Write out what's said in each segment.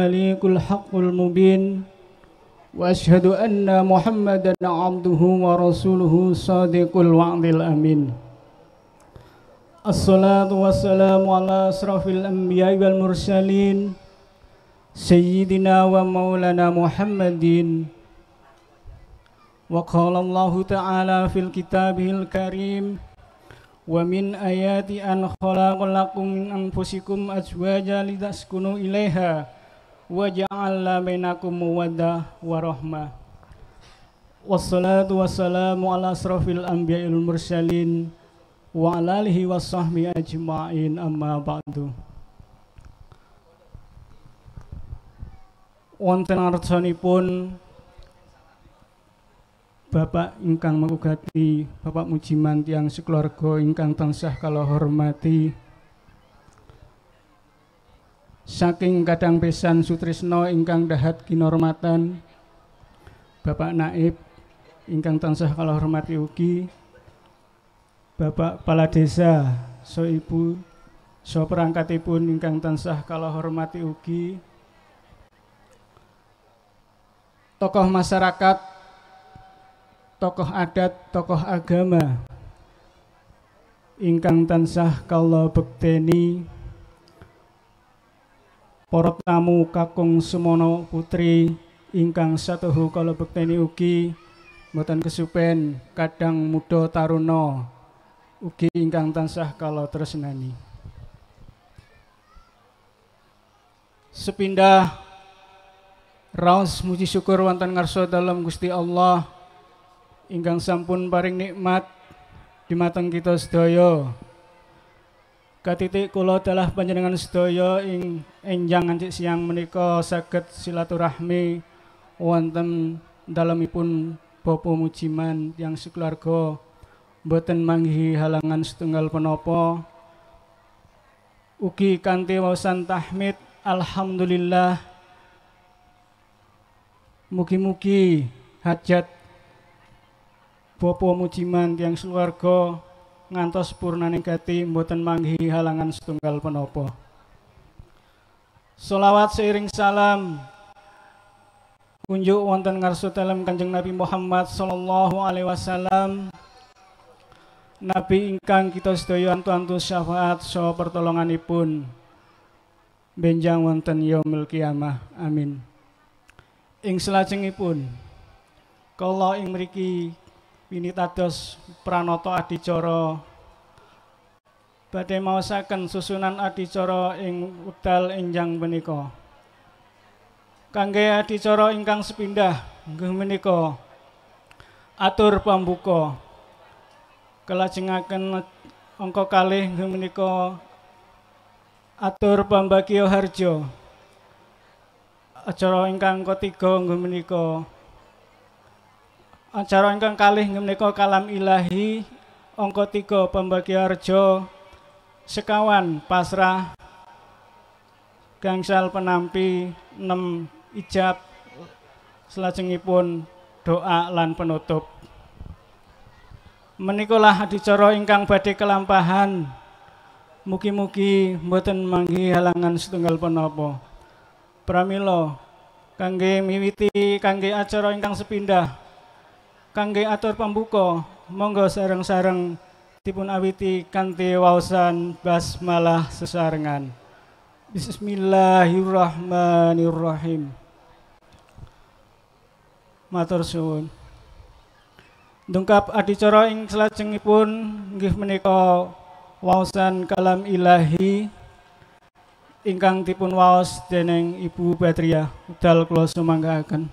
المليك الحق المبين وأشهد أن محمدا عبده ورسوله صادق الوعد الأمين الصلاة والسلام على أشرف الأنبياء والمرسلين سيدنا ومولانا محمد وقال الله تعالى في الكتاب الكريم ومن آيات أن خلق لكم من أنفسكم أزواجا لتسكنوا إليها waja'alna bainakum mawaddah wa rahmah wassalatu wassalamu ala asrafil anbiya'il mursalin wa ala alihi wa ajma'in amma ba'du wonten arsanipun Bapak ingkang mengugati Bapak Mujiman tiang sekeluarga ingkang tansah kalau hormati saking kadang besan Sutrisno ingkang dahat kinormatan Bapak Naib ingkang tansah kalau hormati ugi Bapak Kepala Desa so ibu so perangkatipun ingkang tansah kalau hormati ugi tokoh masyarakat tokoh adat tokoh agama ingkang tansah kalau bekteni para tamu kakung semono putri ingkang satuhu kalau bekteni ugi boten kesupen kadang muda taruna ugi ingkang tansah kala tresnani sepindah Raus muji syukur wonten ngarso dalam Gusti Allah ingkang sampun paring nikmat dimateng kita sedaya Katitik kula telah panjenengan sedaya ing enjang antik siang menika saged silaturahmi wonten dalemipun Bapak Mujiman yang sekeluarga boten manggihi halangan setunggal penopo, ugi kanthi wawasan tahmid alhamdulillah mugi-mugi hajat Bapak Mujiman yang sekeluarga ngantos purnaningkati mboten manggihi halangan setunggal penopo. Solawat seiring salam kunjuk wonten ngarsu dalam kanjeng Nabi Muhammad sallallahu alaihi wasallam Nabi ingkang kita sedaya antu-antu syafaat so pertolonganipun benjang wonten yaumil kiamah amin ing selajengipun kala ing mriki winitados pranoto adicara badhe maosaken susunan adicara ing udal enjang menika kangge adicara ingkang sepindah nggih menika atur pembuka kelajengaken angka kalih nggih menika atur pambagio harjo acara ingkang ketiga nggih menika Acara ingkang kalih ngemeneka kalam ilahi angka tiga pembagi harjo sekawan pasrah gangsal penampi 6 ijab selajengipun doa lan penutup menikulah adicara ingkang badai kelampahan mugi-mugi mboten manggi halangan setunggal penopo pramilo kangge miwiti kangge acara ingkang sepindah kangge atur pembuko monggo sareng-sareng dipun awiti kanthi waosan basmalah sesarengan Bismillahirrahmanirrahim Matur suwun Dungkap adicara ing selajengipun nggih menika waosan kalam ilahi ingkang dipun waos dening Ibu Patria udal kula sumanggahaken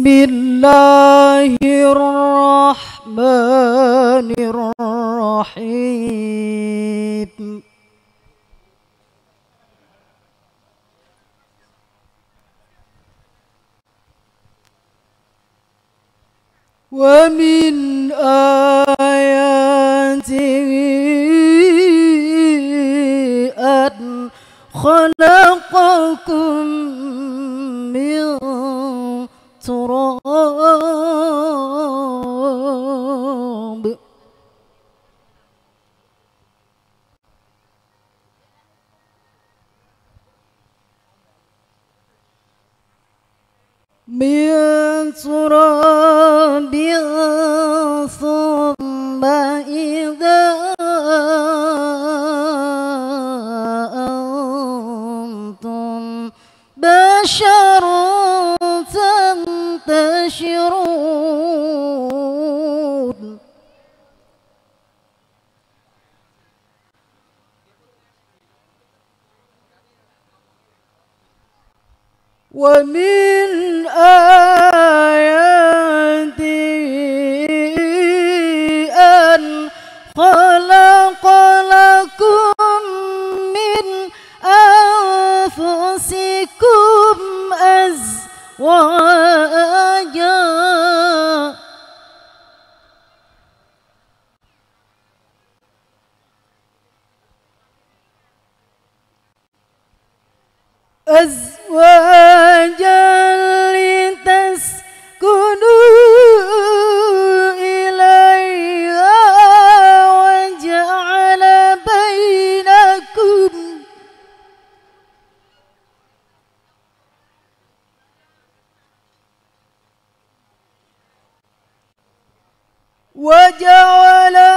بسم الله الرحمن الرحيم ومن آياته أن خلقكم من التراب من تراب Juanita. وجعل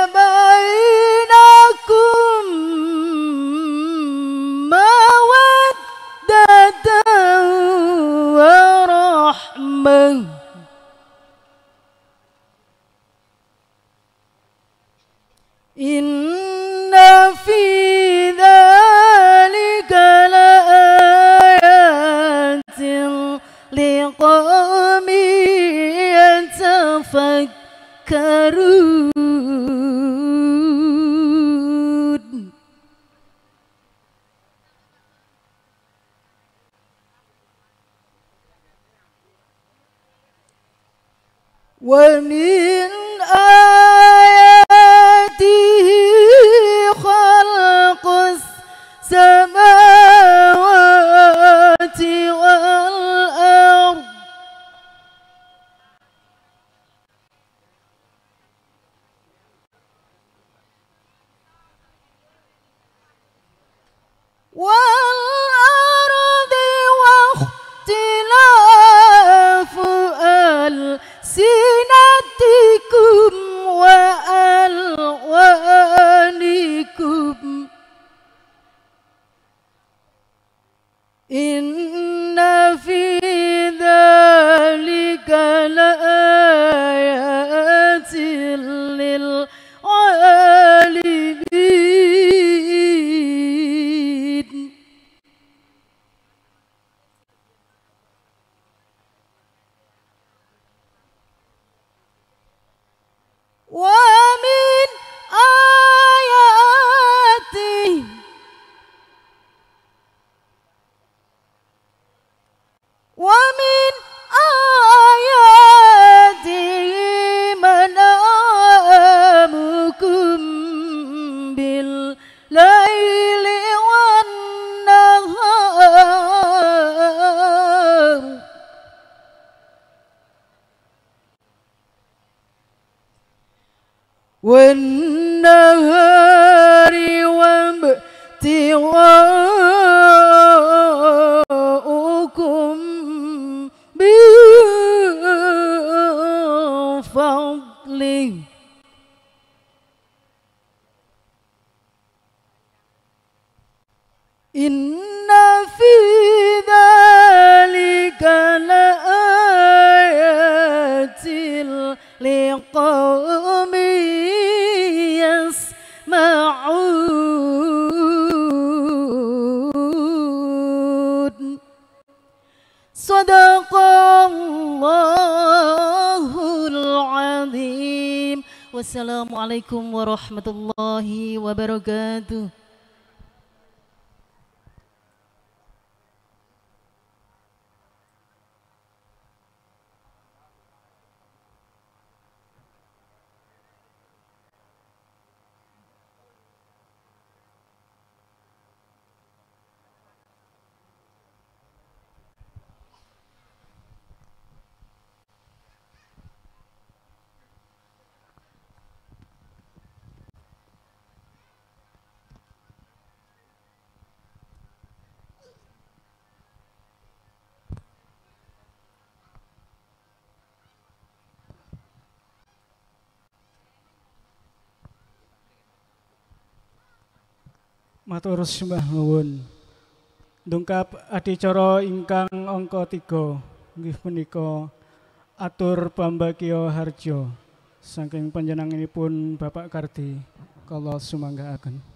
إن في ذلك لآيات لقوم يسمعون صدق الله العظيم والسلام عليكم ورحمة الله وبركاته Matur sembah nuwun. Dungkap adicara ingkang angka 3 nggih punika atur pambakyo harjo saking panjenenganipun Bapak Kardi kala sumanggaaken.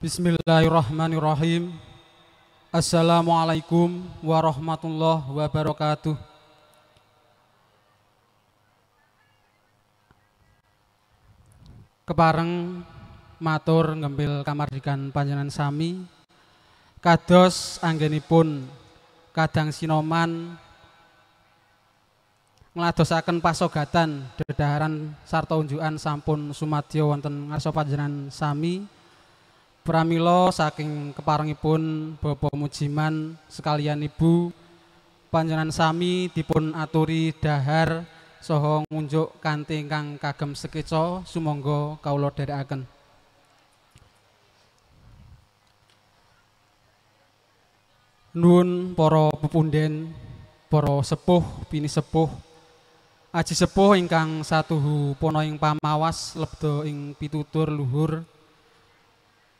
Bismillahirrahmanirrahim. Assalamualaikum warahmatullahi wabarakatuh. Kepareng matur ngembil kamardikan panjenengan sami kados anggenipun kadang sinoman ngladosaken pasogatan dedaharan sarta unjukan sampun sumadya wonten ngarsa panjenengan sami pramila saking keparengipun bapak Mujiman sekalian Ibu panjenengan sami dipun aturi dahar saha ngunjuk kanthi ingkang kagem sekeca sumangga kawula dherekaken Nun para pepunden para sepuh pini sepuh aji sepuh ingkang satuhu pono ing pamawas lebda ing pitutur luhur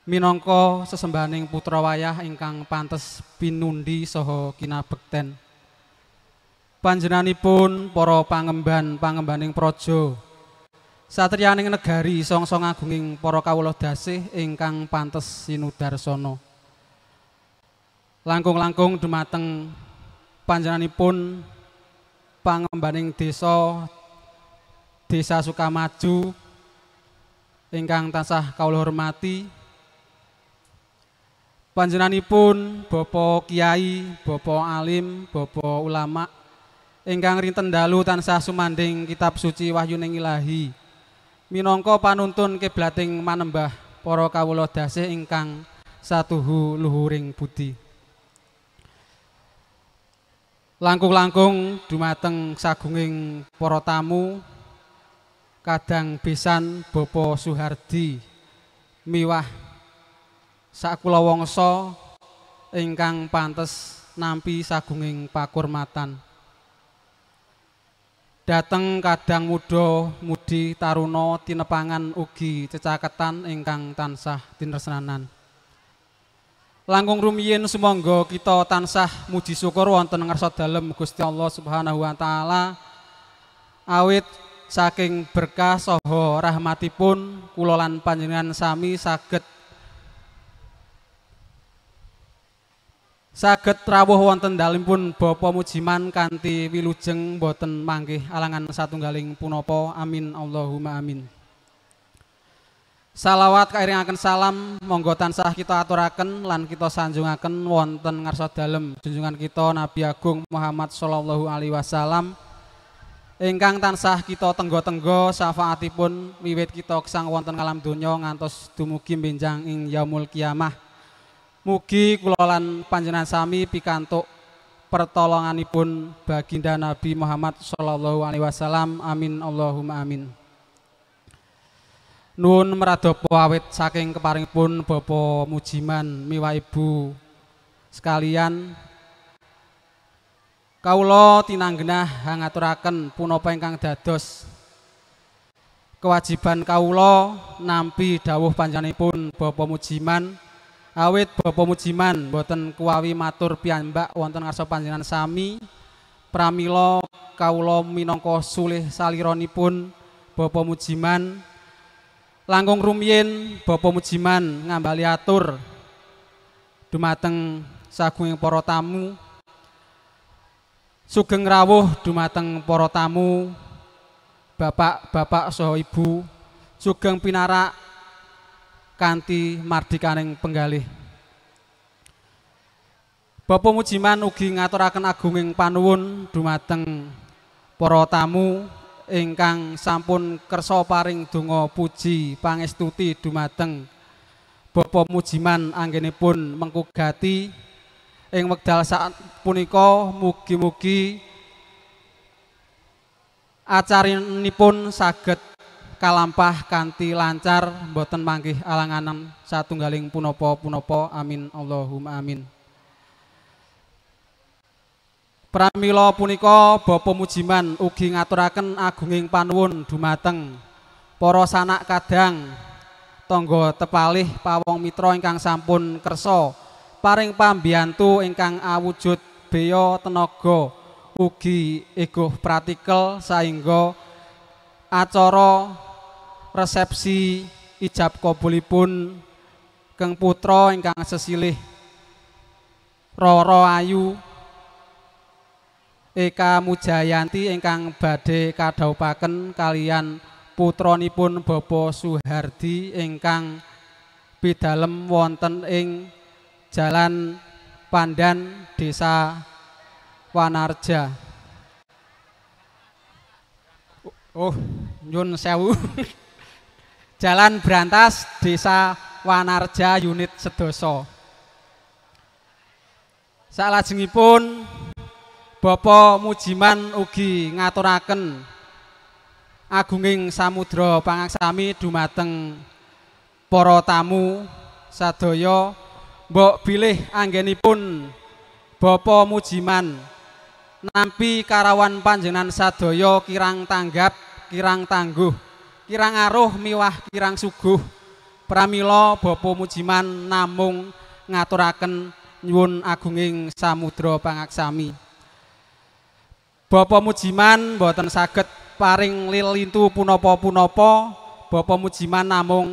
minangka sesembahaning putra wayah ingkang pantes pinundi saha kinabekten panjenanipun para pangemban pangembaning praja satriyaning negari songsong agunging para kawula dasih ingkang pantes sinudarsana langkung-langkung dumateng panjenanipun pangembaning desa Desa Sukamaju ingkang tansah kawula hormati panjenanipun Bapak Kiai, Bapak Alim, Bapak Ulama ingkang rinten dalu tansah sumanding kitab suci Wahyu Ilahi. Minangka panuntun kiblating manembah para kawula dasih ingkang satuhu luhuring budi. Langkung-langkung dumateng sagunging para tamu kadang pisan Bapak Suhardi miwah sakula wongso, ingkang pantes nampi sagunging pakurmatan dateng kadang muda mudi taruna tinepangan ugi cecaketan ingkang tansah tinresnanan langkung rumiyin sumangga kita tansah muji syukur wonten ngarsa dalem Gusti Allah Subhanahu wa taala awit saking berkah saha rahmatipun kula lan panjenengan sami saged saged rawuh wonten dalempun bapa mujiman kanthi wilujeng boten manggih alangan satunggaling punapa amin Allahumma amin Salawat kairingaken salam monggo tansah kita aturaken lan kita sanjungaken wonten ngarsa dalem junjungan kita Nabi Agung Muhammad sallallahu alaihi wasallam ingkang tansah kita tenggo-tenggo syafaatipun wiwit kita kesang wonten alam donya ngantos dumugi benjang ing yaumul kiamah Mugi kulolan panjenan sami pikantuk pertolonganipun baginda Nabi Muhammad Shallallahu Alaihi Wasallam. Amin Allahumma amin. Nun meradopo awit saking keparingpun bopo Mujiman miwa ibu sekalian Kaulo tinanggenah hangaturaken punapa ingkang dados kewajiban kaulo nampi dawuh pun Bopo Mujiman awit bapak mujiman boten kuawi matur piyambak wonten ngaso panjenengan sami pramila kawula minangka sulih saliranipun bapak mujiman langkung rumiyin bapak mujiman ngambali atur dumateng sagunging para tamu sugeng rawuh dumateng para tamu bapak-bapak saha ibu sugeng pinarak kanthi mardikaning penggalih. Bapak Mujiman ugi ngaturaken agunging panuwun dumateng para tamu ingkang sampun kersa paring donga puji pangestuti dumateng Bapak Mujiman anggenipun mengkugati ing wekdal saat punika mugi-mugi acarinipun saget kalampah kanti lancar mboten manggih alanganan satunggaling punapa-punapa amin Allahumma amin Pramila punika Bapak Mujiman ugi ngaturaken agunging panuwun dumateng para sanak kadang tangga tepalih pawong mitra ingkang sampun kersa paring pambiyantu ingkang awujud beya tenaga ugi ego pratikel saingga acara resepsi ijab kabulipun keng putra ingkang sesilih Roro Ayu Eka Mujayanti ingkang badhe kadhaupaken kalian putranipun Bapa Suhardi ingkang bidalem wonten ing Jalan Pandan Desa Wanarja Oh, nyun sewu. Jalan Brantas Desa Wanarja Unit Sedoso. Salajengipun Bapak Mujiman ugi ngaturaken Agunging Samudra Pangaksami dumateng para tamu sadaya mbok bilih anggenipun Bapak Mujiman nampi karawan panjenan sadaya kirang tanggap kirang tangguh kirang aruh miwah kirang suguh pramila bapa mujiman namung ngaturaken nyuwun agunging samudra pangaksami bapa mujiman boten saged paring lilintu punapa-punapa bapa mujiman namung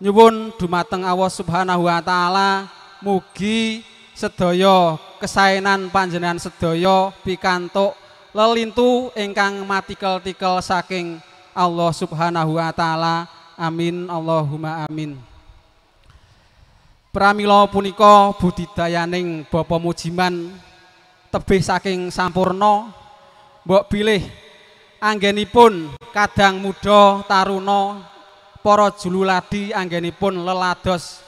nyuwun dumateng Allah Subhanahu wa taala mugi sedaya kesaenan panjenengan sedaya pikantuk lelintu ingkang matikel-tikel saking Allah Subhanahu wa taala. Amin Allahumma amin. Pramila punika budidayaning bapak Mujiman tebih saking sampurno mbok pilih anggenipun kadang muda taruna para jululadi anggenipun lelados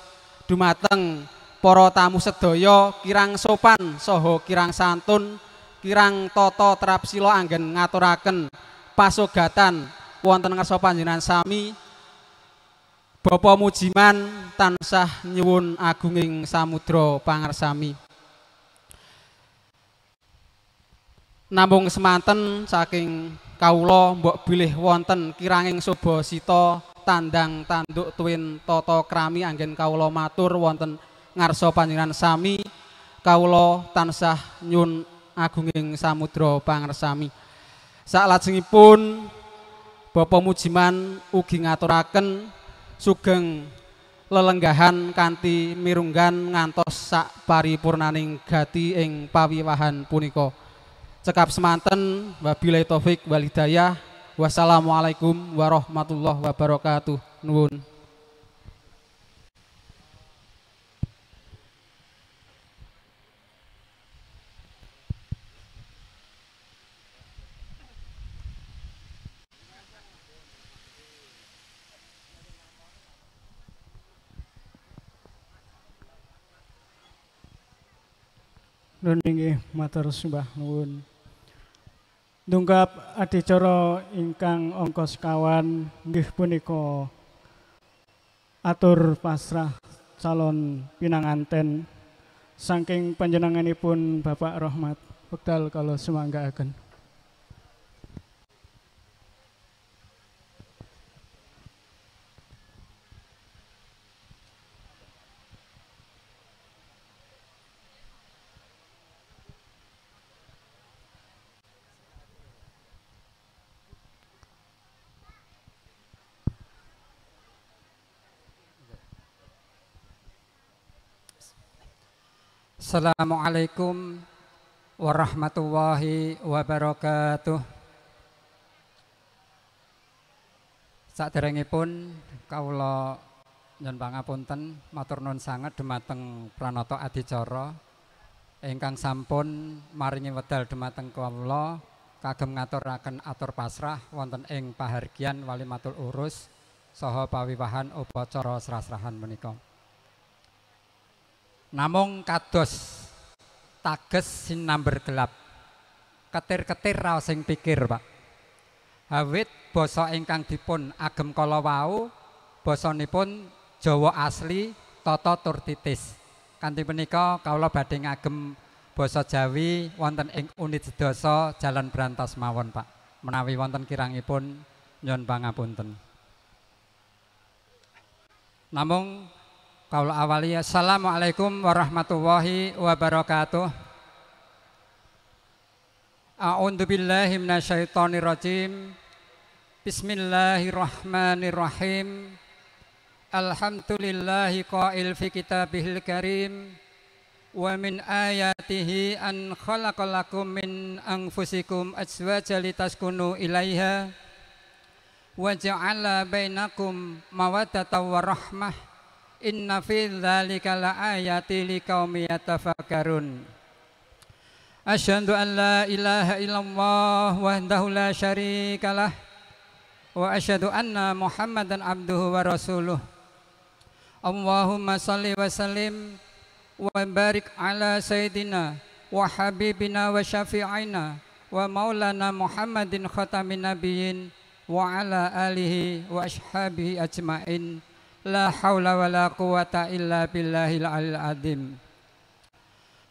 dumateng para tamu sedaya kirang sopan saha kirang santun kirang tata trapsila anggen ngaturaken pasogatan wonten ngarsa panjenengan sami Bapak Mujiman tansah nyuwun agunging samudra pangarsami Namung semanten saking kawula mbok bilih wonten kiranging soba sita tandang tanduk tuwin tata krami anggen kawula matur wonten ngarsa panjenengan sami kawula tansah nyun agunging samudra pangersami Saklajengipun Bapak Mujiman ugi ngaturaken sugeng lelenggahan kanthi mirunggan ngantos sak paripurnaning gati ing pawiwahan punika. Cekap semanten wabillahi taufik walhidayah. Wassalamualaikum warahmatullahi wabarakatuh. Nuwun. Nun inggih matur sembah nuwun. Dungkap adicara ingkang ongkos kawan inggih punika atur pasrah calon pinanganten saking panjenenganipun Bapak Rahmat Bekdal kalau semanggaaken. akan. Assalamualaikum warahmatullahi wabarakatuh. Saderengipun kawula nyuwun pangapunten matur nuwun sanget dumateng Pranoto Adicara ingkang sampun maringi wedal dumateng kawula kagem ngaturaken atur pasrah wonten ing wali matul urus saha pawiwahan upacara serasrahan menika. namung kados tages sing number gelap ketir-ketir raos sing pikir Pak awit basa ingkang dipun agem kala wau basanipun Jawa asli tata tur titis kanthi menika kawula badhe ngagem basa Jawi wonten ing unit sedasa Jalan Brantas mawon Pak menawi wonten kirangipun nyon pangapunten namung Kaul awaliyah. Assalamualaikum warahmatullahi wabarakatuh. A'udzu billahi minasyaitonir rajim. Bismillahirrahmanirrahim. Alhamdulillahi qail fi kitabihil karim wa min ayatihi an khalaqalakum min anfusikum azwaja litaskunu ilaiha wa ja'ala bainakum mawaddatan wa rahmah Inna fi dzalika laayati liqaumi yatafakkarun. Asyhadu an la ilaha illallah wahdahu la syarikalah wa asyhadu anna Muhammadan abduhu wa rasuluh. Allahumma salli wa sallim wa barik ala sayyidina wa habibina wa syafi'ina wa maulana Muhammadin khatamin nabiyyin wa ala alihi wa ashabihi ajmain La haula wa la quwata illa billahi al alil adhim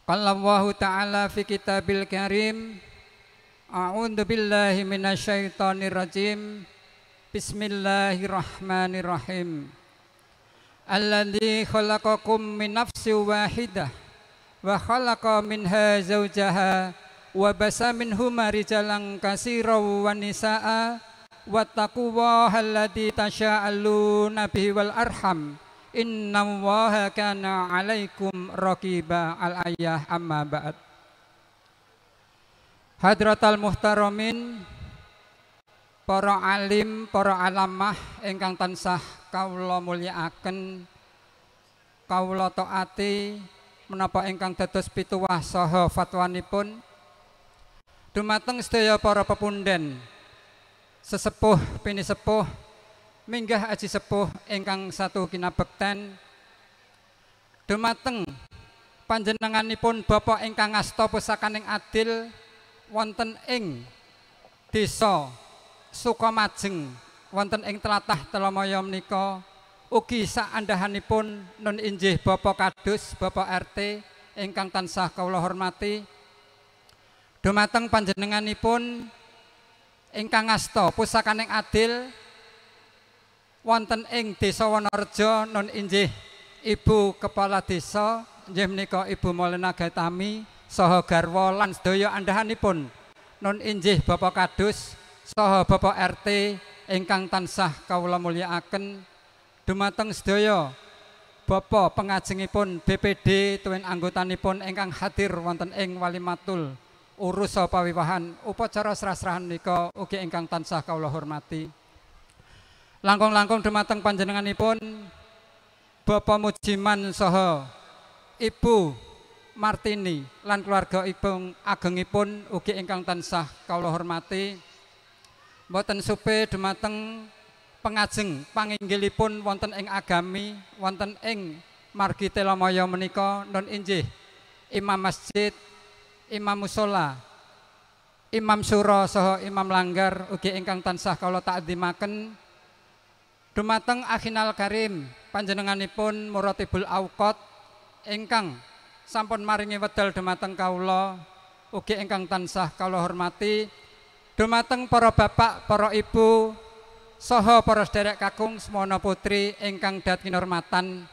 Qallallahu Ta'ala fi kitabil karim A'udhu billahi minasyaitanir rajim Bismillahirrahmanirrahim Alladhi khalaqakum min nafsi wahidah Wa khalaqa minha zawjaha Wa basa minhuma rijalan kasiraw wa nisa'ah wattaqullaha alladzi tasya'aluna bihi wal arham innallaha kana 'alaikum raqiba al ayah amma ba'd Hadratal muhtaramin para alim para alamah ingkang tansah kawula mulyakaken kawula taati menapa ingkang dados pituwah saha fatwanipun dumateng sedaya para pepunden sesepuh pinisepuh minggah aji sepuh ingkang satu kinabekten dumateng panjenenganipun bapak ingkang ngasta pusakaning adil wonten ing desa Sukamajeng wonten ing tlatah Telamaya menika ugi saandahanipun nun injih bapak kadus bapak RT ingkang tansah kawula hormati dumateng panjenenganipun pun ingkang ngasta pusakaning adil wonten ing desa Wonorejo non injih ibu kepala desa inggih menika ibu Molena Gatami saha garwa lan sedaya andahanipun non injih Bapak Kadus saha Bapak RT ingkang tansah kawula mulyakaken dumateng sedaya Bapak pengajengipun BPD tuwin anggotanipun ingkang hadir wonten ing Walimatul Matul urus pawiwahan upacara serasrahan nika ugi ingkang tansah kawula hormati langkung-langkung dumateng panjenenganipun Bapak Mujiman saha Ibu Martini lan keluarga Ibu Agengipun ugi ingkang tansah kawula hormati mboten supe dumateng pengajeng panginggilipun wonten ing agami wonten ing margi menika non injih Imam Masjid Imam Musola, Imam sura, soho Imam Langgar ugi ingkang tansah kalau tak dimaken Dumateng Akhinal Karim panjenenganipun Muratibul Aukot ingkang sampun maringi wedal dumateng kaula ugi ingkang tansah kalau hormati Dumateng para bapak, para ibu soho para sederek kakung semono putri ingkang dat kinormatan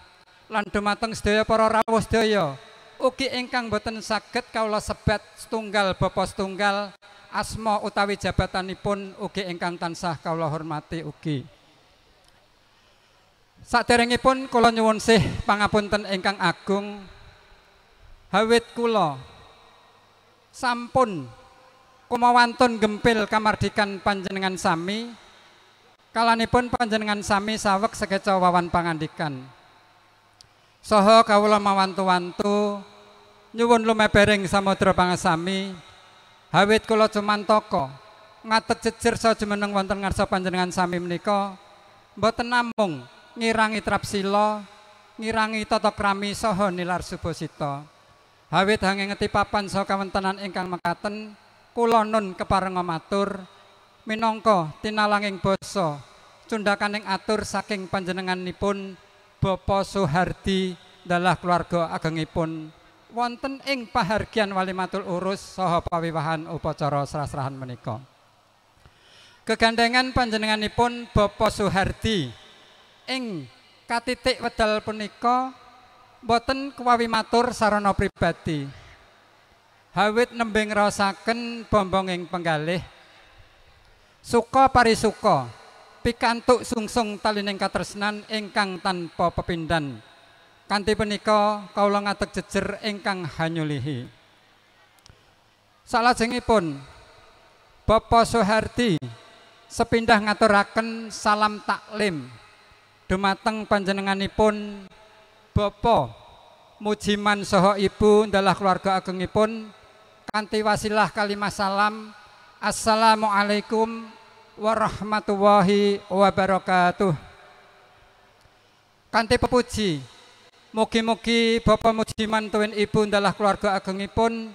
lan dumateng sedaya para rawuh sedaya ugi ingkang boten saged kaula sebat setunggal bapa setunggal asma utawi jabatanipun ugi ingkang tansah kaula hormati ugi saderengipun kula nyuwun sih pangapunten ingkang agung hawit kula sampun kumawantun gempil kamardikan panjenengan sami kalanipun panjenengan sami sawek sekeca wawan pangandikan Soho kawula mawantu-wantu nyuwun lumebering samudra pangasami hawit kula cumantaka ngatet jejer sa jumeneng wonten ngarsa panjenengan sami menika mboten namung ngirangi trapsila ngirangi tata krami saha nilar subosita hawit hangengeti papan saha kawentenan ingkang mekaten kula nun keparenga matur minangka tinalanging basa cundhakaning atur saking panjenenganipun pun Bapak Suhardi adalah keluarga agengipun wonten ing pahargian walimatul urus saha pawiwahan upacara serah-serahan menika. Kegandengan panjenenganipun Bapak Suhardi ing katitik wedal punika boten kuwawi matur sarana pribadi. Hawit nembing rasaken bombonging penggalih suka parisuka suka pikantuk sungsung talining katresnan ingkang tanpa pepindhan kanthi punika kawula ngadeg jejer ingkang hanyulihi salajengipun Bapak Soehardi sepindah ngaturaken salam taklim dumateng panjenenganipun Bapak Mujiman soho ibu ndalah keluarga agengipun kanthi wasilah kalimah salam Assalamualaikum warahmatullahi wabarakatuh. Kanti pepuji, mugi-mugi Bapak Mujiman Tuin Ibu adalah keluarga agungipun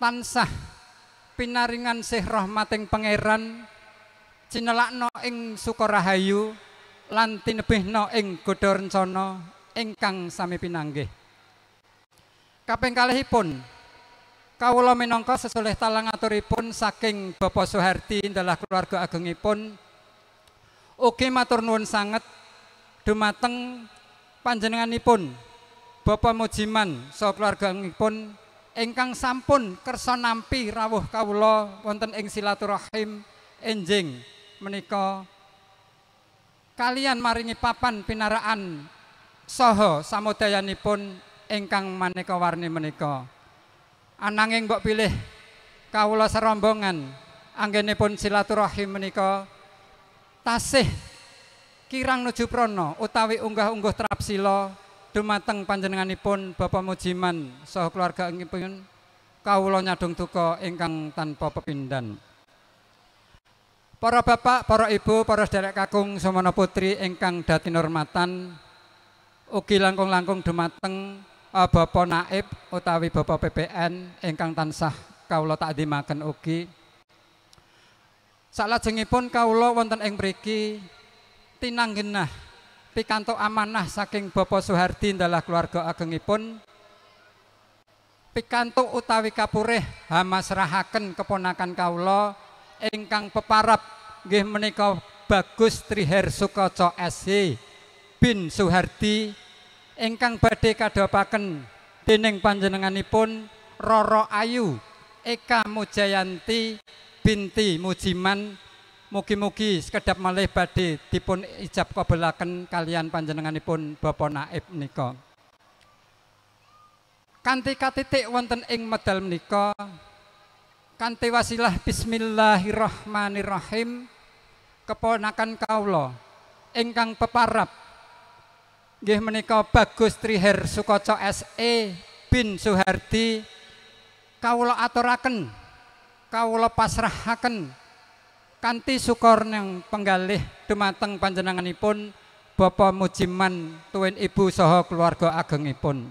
tansah pinaringan sih rahmateng pangeran cinelakno ing sukorahayu lan tinebihno ing godo rencana ingkang sami pinanggih. Kaping kalihipun Kawula minangka sesulih talang aturipun saking Bapak Soeharti adalah keluarga agengipun. Oke matur nuwun sanget dumateng panjenenganipun Bapak Mujiman so keluarga agengipun ingkang sampun kersa nampi rawuh kawula wonten ing silaturahim enjing menika kalian maringi papan pinaraan saha samudayanipun ingkang maneka warni menika. ananging mbok pilih kawula serombongan anggenipun silaturahim menika tasih kirang nuju prana utawi unggah-ungguh trapsila dumateng panjenenganipun Bapak Mujiman saha keluarga ingipun kawula nyadung duka ingkang tanpa pepindhan Para bapak, para ibu, para sederek kakung sumana putri ingkang dati hormatan ugi langkung-langkung dumateng Eh, Bapak Naib utawi Bapak PPN ingkang tansah kawula takdimaken ugi. Salajengipun kawula wonten ing mriki tinanggenah pikantuk amanah saking Bapak Suhardi dalam keluarga agengipun pikantuk utawi kapureh hamasrahaken keponakan kawula ingkang peparap nggih menika Bagus Triher Sukoco SH bin Suhardi engkang badhe kadhapaken dening panjenenganipun Roro Ayu Eka Mujayanti binti Mujiman mugi-mugi sekedap malih badhe dipun ijab kabulaken kalian panjenenganipun Bapak Naib nika kanthi katitik wonten ing medal menika kanthi wasilah bismillahirrahmanirrahim keponakan kaula ingkang peparap Gih menikah Bagus Triher Sukoco SE bin Suhardi kawula aturaken kawula pasrahaken Kanti sukor yang penggalih dumateng panjenenganipun Bapak Mujiman tuwin ibu soho keluarga agengipun.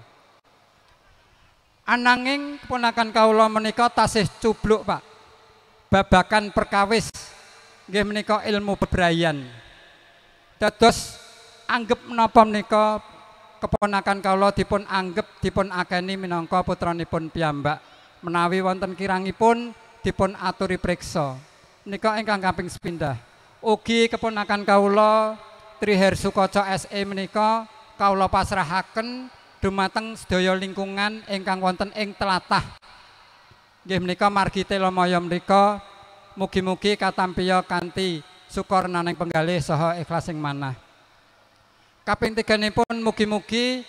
Ananging ponakan kawula menikah tasih cubluk, Pak. Babakan perkawis gih menikah ilmu peberayan. Dados Anggep menapa menika keponakan kalau dipun anggep dipun akeni minangka putranipun piyambak menawi wonten kirangipun dipun aturi periksa nika ingkang kaping sepindah ugi keponakan kaula Triher Sukoco SE menika kaula pasrahaken dumateng sedaya lingkungan ingkang wonten ing tlatah nggih menika margi telomaya menika mugi-mugi katampiya kanthi syukur nang penggalih saha ikhlas ing manah kaping tiganipun mugi-mugi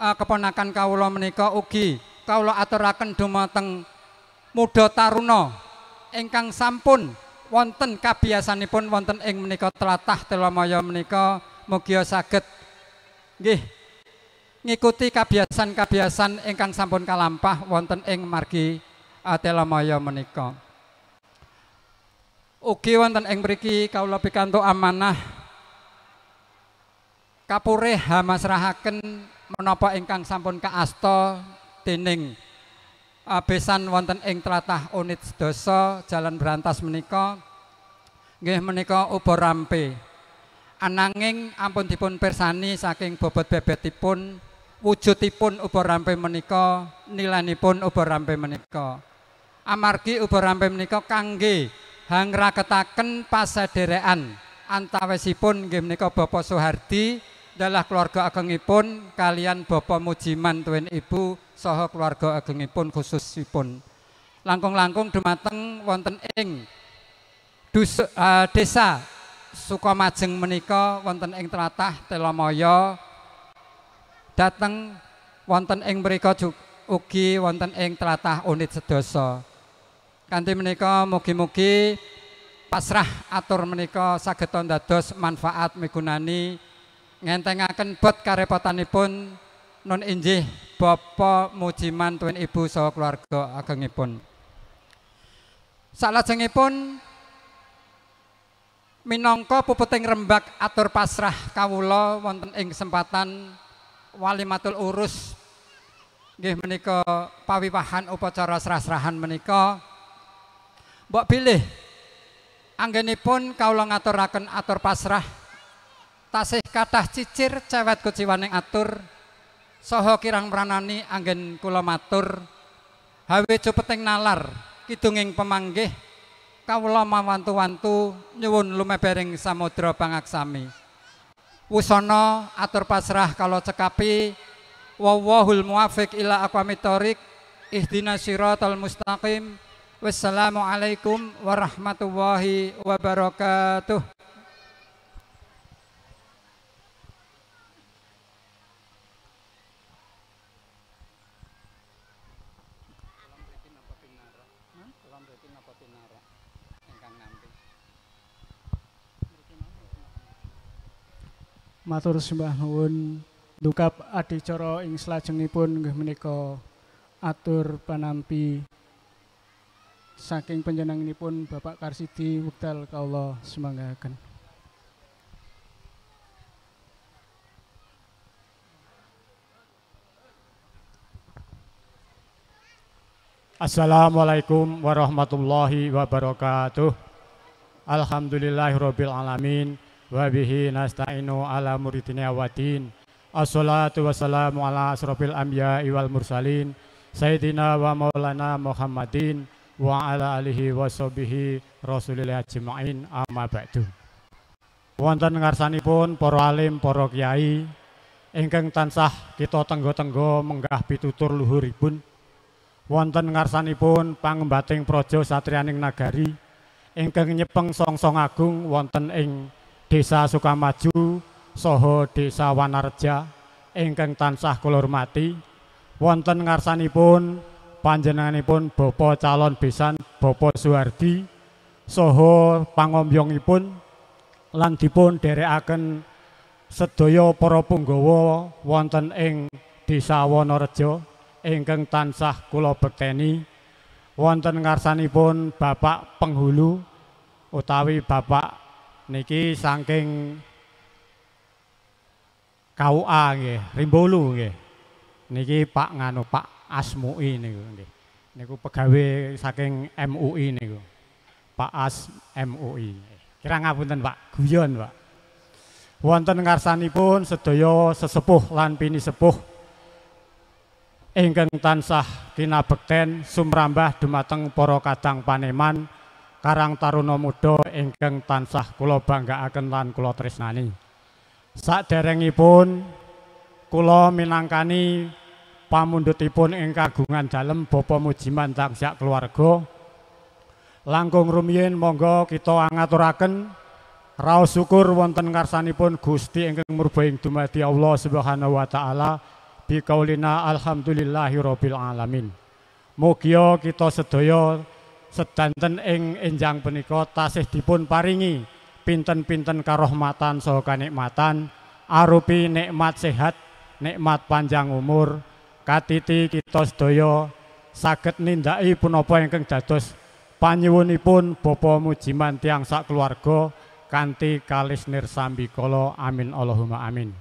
eh, keponakan kawula menika ugi kawula aturaken dumateng muda taruna ingkang sampun wonten kabiasanipun wonten ing menika telatah telamaya menika mugi saged nggih ngikuti kabiasan-kabiasan ingkang sampun kalampah wonten ing margi uh, telamaya menika ugi wonten ing mriki kawula pikantuk amanah kapureh hamasrahaken menapa ingkang sampun kaasta dening abesan wonten ing tlatah unit sedasa jalan berantas menika nggih menika upa rampe ananging ampun dipun persani saking bobot bebetipun wujudipun upa rampe menika nilainipun upa rampe menika amargi upa rampe menika kangge hangraketaken pasaderean antawisipun nggih menika Bapak suhardi adalah keluarga agengipun kalian Bapak Mujiman tuan ibu soho keluarga agengipun khusus ipun langkung-langkung dumateng wonten ing dus, uh, eh, desa majeng menika wonten ing telatah Telomoyo dateng wonten ing mereka ugi wonten ing telatah unit sedoso kanti menika mugi-mugi pasrah atur menika sagetan dados manfaat migunani Ngenteng ngentengaken bot karepotanipun non injih bopo Mujiman tuen Ibu saha keluarga agengipun. Salajengipun minongko puputing rembak atur pasrah kawula wonten ing kesempatan wali walimatul urus nggih menika pawiwahan upacara serah-serahan menika mbok pilih anggenipun kawula ngaturaken atur pasrah tasih kathah cicir cewet kuciwaning atur soho kirang pranani anggen kula matur hawe cupeting nalar kidunging pemanggih kawula mawantu-wantu nyuwun lumebering samudra pangaksami Wusono atur pasrah kalau cekapi wallahul muwafiq ila aqwamit thoriq ihdina siratal mustaqim wassalamualaikum warahmatullahi wabarakatuh matur sembah nuwun dukap adicara ing pun nggih menika atur panampi saking panjenenganipun Bapak Karsidi wekdal kawula semanggaken. Assalamualaikum warahmatullahi wabarakatuh. Alhamdulillahirabbil alamin wa bihi nasta'inu ala muridina wadin assalatu wassalamu ala asrafil anbiya wal mursalin sayyidina wa maulana muhammadin wa ala alihi wa sahbihi rasulillah jema'in amma ba'du wonten ngarsanipun para alim para kiai ingkang tansah kita tenggo-tenggo menggah pitutur luhuripun wonten ngarsanipun pangembating Projo Satrianing nagari ingkang nyepeng songsong agung wonten ing Desa Sukamaju Soho Desa Wanarja ingkang tansah kula hormati wonten ngarsanipun panjenenganipun Bapak calon besan Bapak Suhardi, Soho pangombyongipun lan dipun dherekaken sedaya para punggawa wonten ing Desa Wanarja ingkang tansah kula bekteni wonten ngarsanipun Bapak penghulu utawi Bapak niki saking KUA nggih, Rimbolu nggih. Niki Pak Nganu, Pak Asmui niku nggih. Niku pegawai saking MUI niku. Pak As MUI. Kira ngapunten Pak, guyon Pak. Wonten ngarsanipun sedaya sesepuh lan pini sepuh ingkang tansah kinabekten sumrambah dumateng para kadang paneman Karang Taruna Muda ingkang tansah kula banggaaken lan kula tresnani. Saderengipun kula minangkani pamundhutipun ing kagungan dalem Bapa Mujiman Tangsiak keluarga. Langkung rumiyin monggo kita angaturaken raos syukur wonten karsanipun Gusti ingkang murba ing dumadi Allah Subhanahu wa taala bi kaulina alhamdulillahirabbil alamin. Mugia kita sedaya sedanten ing enjang punika tasih dipun paringi pinten-pinten karohmatan saha kanikmatan arupi nikmat sehat, nikmat panjang umur, katiti kita sedaya saged nindaki punapa ingkang dados panyuwunipun Bapa Mujiman tiang sak keluarga kanthi kalis nirsambikala amin Allahumma amin.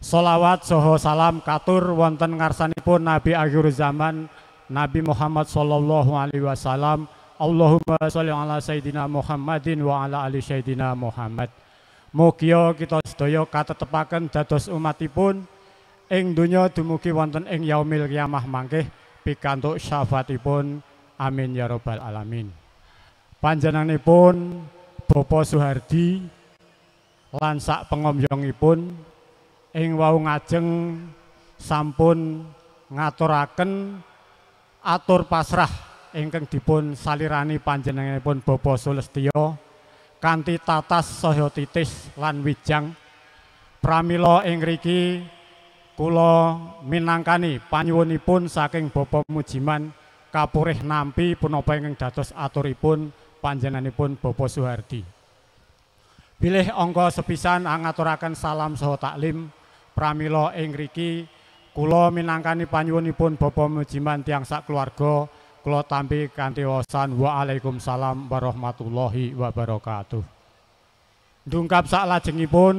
Solawat soho salam katur wonten ngarsanipun Nabi akhir zaman Nabi Muhammad sallallahu alaihi wasallam Allahumma sholli ala sayidina Muhammadin wa ala ali sayidina Muhammad Mugia kita sedaya katetepaken dados umatipun ing donya dumugi wonten ing yaumil kiamah mangkih pikantuk syafaatipun amin ya Robbal alamin panjenenganipun Bapak Suhardi lan sak pengomyongipun ing wau ngajeng sampun ngaturaken atur pasrah ingkang dipun salirani panjenenganipun Bapak Sulestiyo, kanthi tatas saha titis lan wijang pramila ing riki kula minangkani panyuwunipun saking Bapak Mujiman kapurih nampi punapa ingkang dados aturipun panjenenganipun Bapak Suhardi bilih angka sepisan ngaturaken salam saha taklim pramila ing riki Kulo minangkani panyuwunipun Bapak Mujiman tiang sak keluarga Kulo tampi kanti wasan Waalaikumsalam warahmatullahi wabarakatuh Dungkap sak lajengipun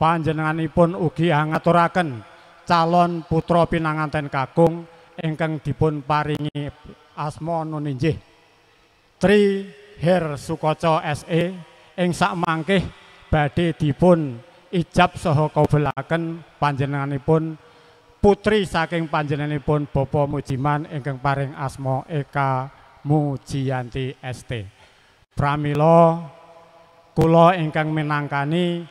Panjenenganipun ugi angaturaken Calon putra pinanganten kakung Engkeng dipun paringi asmo nuninjih Tri Her Sukoco SE Eng sak mangkeh badhe dipun ijab soho kobelaken panjenenganipun putri saking panjenenganipun Bapak Mujiman ingkang paring asma Eka Mujiyanti ST. Pramila kula ingkang menangkani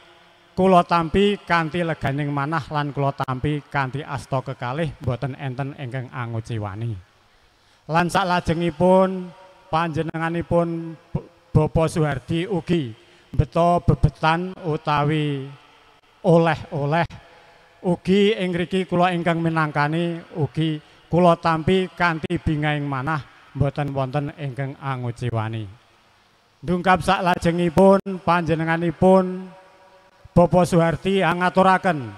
kula tampi kanthi leganing manah lan kula tampi kanthi asta kekalih boten enten ingkang anguciwani. Lan salajengipun panjenenganipun Bapak Suhardi ugi beto bebetan utawi oleh-oleh ugi ing riki kula ingkang minangkani ugi kula tampi kanthi bingaing manah mboten wonten ingkang angujiwani dungkap sak lajengipun panjenenganipun Bapak Suharti yang ngaturaken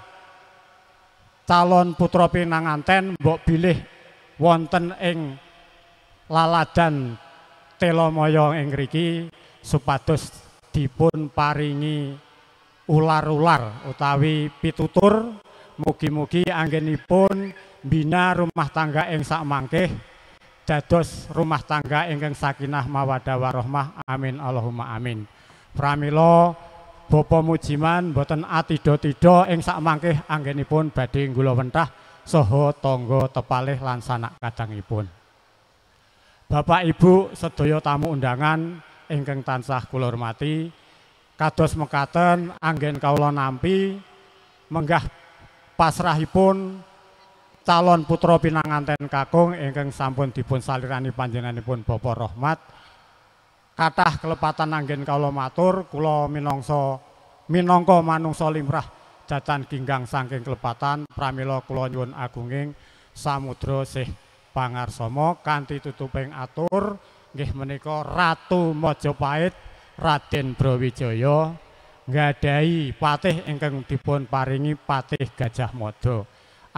calon putra pinanganten mbok bilih wonten ing laladan telomoyo ing riki supados dipun paringi ular-ular utawi pitutur Mugi-mugi anggenipun bina rumah tangga engsa sak mangkih dados rumah tangga ingkang sakinah mawadah warohmah amin Allahumma amin Pramilo, bopo Mujiman boten atida tido ing sak anggeni anggenipun badhe gula wentah soho tonggo tepalih lansana kacang kadangipun Bapak Ibu sedaya tamu undangan ingkang tansah kula hormati kados mekaten anggen kawula nampi menggah pasrahipun calon putra pinanganten kakung ingkang sampun dipun salirani panjenenganipun Bapak Rohmat kathah kelepatan anggen kalau matur kula minangsa minangka manungsa limrah jajan ginggang saking kelepatan pramila kula nyuwun agunging samudra sih pangarsama kanthi tutuping atur nggih menika Ratu Majapahit Raden Brawijaya nggadahi patih ingkang dipun paringi patih Gajah Mada.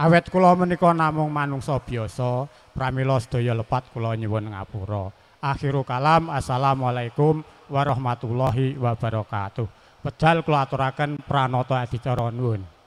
Awet kula menika namung manungsa biasa, pramila sedaya lepat kula nyuwun ngapura. Akhiru kalam, assalamualaikum warahmatullahi wabarakatuh. Pedal kula aturaken pranata adicara nuwun.